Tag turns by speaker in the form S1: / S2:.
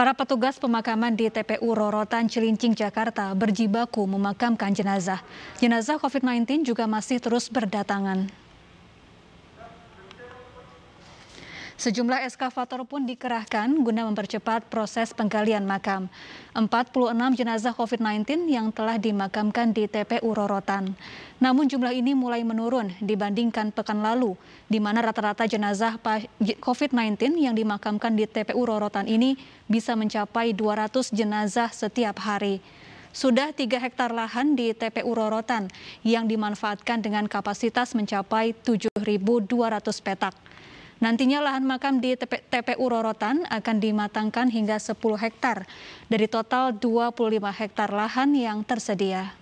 S1: Para petugas pemakaman di TPU Rorotan Cilincing, Jakarta berjibaku memakamkan jenazah. Jenazah COVID-19 juga masih terus berdatangan. Sejumlah eskavator pun dikerahkan guna mempercepat proses penggalian makam. 46 jenazah COVID-19 yang telah dimakamkan di TPU Rorotan. Namun jumlah ini mulai menurun dibandingkan pekan lalu, di mana rata-rata jenazah COVID-19 yang dimakamkan di TPU Rorotan ini bisa mencapai 200 jenazah setiap hari sudah tiga hektar lahan di TPU Rorotan yang dimanfaatkan dengan kapasitas mencapai 7.200 petak. Nantinya lahan makam di TPU Rorotan akan dimatangkan hingga 10 hektar dari total 25 hektar lahan yang tersedia.